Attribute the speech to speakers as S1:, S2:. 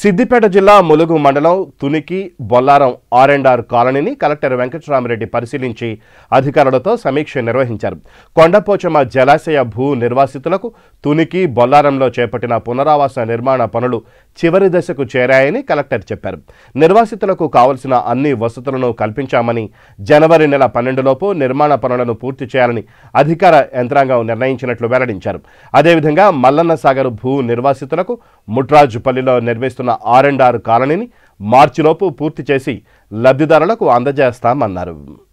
S1: సిద్దిపేట జిల్లా ములుగు మండలం Tuniki Bollaram R and R కాలనీని కలెక్టర్ వెంకటరామరెడ్డి పరిశీలించి అధికారులతో సమీక్ష నిర్వహించారు కొండపోచమ జలాశయ భూ నిర్వాసితులకు తునికి బొల్లారంలో చేపట్టిన పునరావాస నిర్మాణ పనులు చివరి దశకు చేరాయని కలెక్టర్ చెప్పారు నిర్వాసితులకు కావలసిన అన్ని వసతులను కల్పించామని జనవరి నెల పన్నెండులోపు నిర్మాణ పనులను పూర్తి చేయాలని అధికార యంత్రాంగం నిర్ణయించినట్లు వెల్లడించారు అదేవిధంగా మల్లన్న సాగర్ భూ నిర్వాసితులకు ముట్రాజుపల్లిలో నిర్మిస్తున్న ఉన్న ఆర్ అండ్ ఆర్ కాలనీని మార్చిలోపు పూర్తి చేసి లబ్ధిదారులకు అందజేస్తామన్నారు